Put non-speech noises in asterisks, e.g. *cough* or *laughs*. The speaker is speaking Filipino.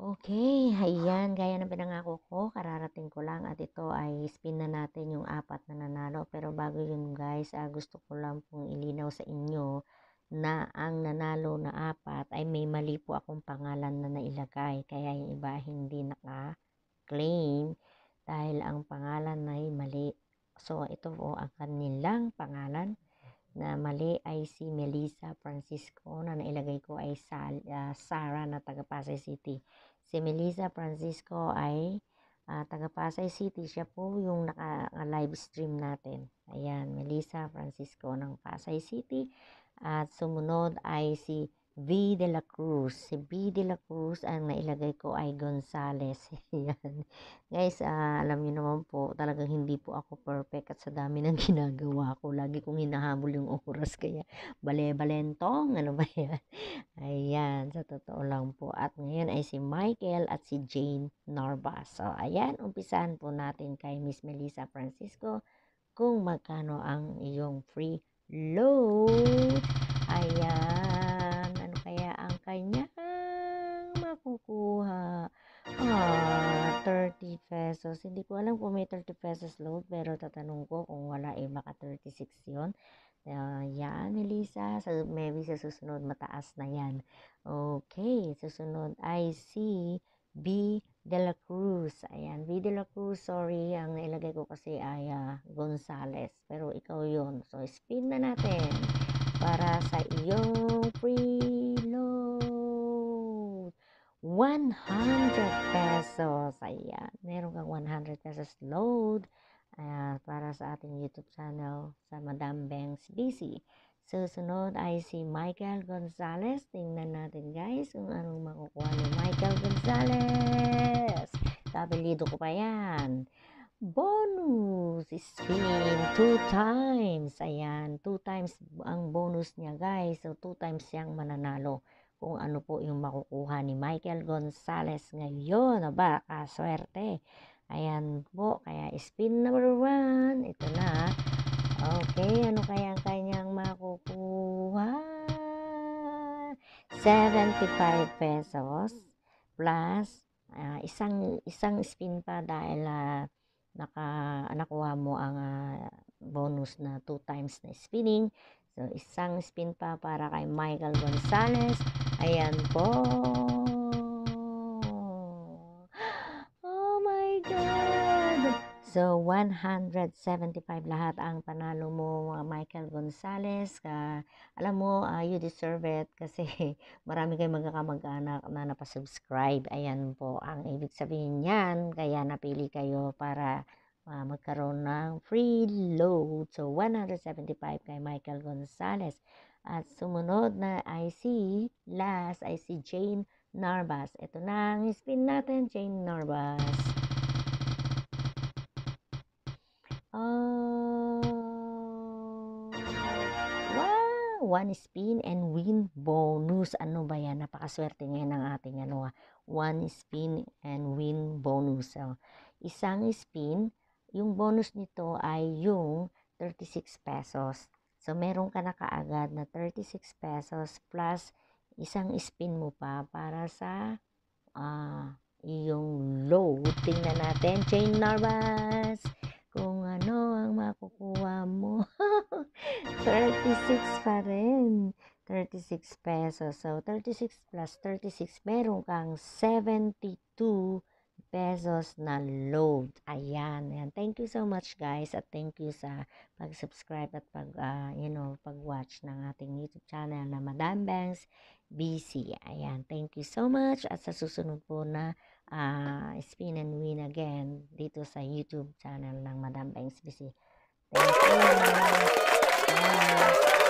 Okay, ayan, gaya ng pinangako ko, kararating ko lang at ito ay spin na natin yung apat na nanalo. Pero bago yun guys, uh, gusto ko lang pong ilinaw sa inyo na ang nanalo na apat ay may mali po akong pangalan na nailagay. Kaya yung iba hindi naka-claim dahil ang pangalan ay mali. So ito po ang kanilang pangalan na mali ay si Melissa Francisco na nailagay ko ay Sal, uh, Sarah na taga Pasay City. Si Melissa Francisco ay uh, taga Pasay City. Siya po yung naka-live ah, stream natin. Ayan, Melissa Francisco ng Pasay City. At sumunod ay si V. De La Cruz. Si V. De La Cruz, ang nailagay ko ay Gonzales. *laughs* Yan. Guys, uh, alam niyo naman po, talagang hindi po ako perfect at sa dami ng *laughs* ginagawa ko. Lagi kong hinahabol yung oras. Kaya, bale-balentong, ano ba yan? *laughs* Ayan, sa totoo lang po. At ngayon ay si Michael at si Jane Narvas. So, ayan, umpisan po natin kay Miss Melissa Francisco kung magkano ang iyong free load. Ayan. 30 pesos. Hindi ko alam kung may 30 pesos load, pero tatanong ko kung wala eh, maka 36 yun. Uh, yan, Elisa. Sa, maybe sa susunod, mataas na yan. Okay, susunod I see B. De La Cruz. Ayan, B. De La Cruz, sorry. Ang ilagay ko kasi ay uh, Gonzales. Pero ikaw yon So, spin na natin para sa iyong load. 100 pesos. Ayan, meron kang 100 pesos load uh, para sa ating YouTube channel sa Madam Banks BC. Susunod ay si Michael Gonzalez. Tingnan natin guys kung anong makukuha ni Michael Gonzalez. Tabelido ko pa yan. Bonus spin two times. Ayan, two times ang bonus niya guys. So two times siyang mananalo kung ano po yung makukuha ni Michael Gonzalez ngayon. ba? kaswerte. Ayan po, kaya spin number 1. Ito na. Ah. Okay, ano kaya ang kanyang makukuha? 75 pesos plus uh, isang isang spin pa dahil uh, naka nakuha mo ang uh, bonus na 2 times na spinning So, isang spin pa para kay Michael Gonzalez. Ayan po. Oh my God! So, 175 lahat ang panalo mo, mga Michael Gonzalez. Ka, alam mo, uh, you deserve it kasi *laughs* marami kayong magkakamag-anak na napasubscribe. Ayan po ang ibig sabihin niyan. Kaya napili kayo para uh, magkaroon ng free load. So, 175 kay Michael Gonzalez. At sumunod na ay si last ay si Jane Narvas. Ito na ang spin natin, Jane Narvas. Oh, ah, wow! One spin and win bonus. Ano ba yan? Napakaswerte ngayon ng ating ano. Ah. One spin and win bonus. So, isang spin yung bonus nito ay yung 36 pesos. So, meron ka na kaagad na 36 pesos plus isang spin mo pa para sa uh, yung low. Tingnan natin, chain Narvas! kung ano ang makukuha mo. 36 *laughs* pa rin. 36 pesos. So, 36 plus 36, meron kang 72 pesos na load. Ayan, ayan. Thank you so much guys at thank you sa pag-subscribe at pag, uh, you know, pag-watch ng ating YouTube channel na Madam Banks BC. Ayan, thank you so much at sa susunod po na uh, spin and win again dito sa YouTube channel ng Madam Banks BC. Thank you. Bye.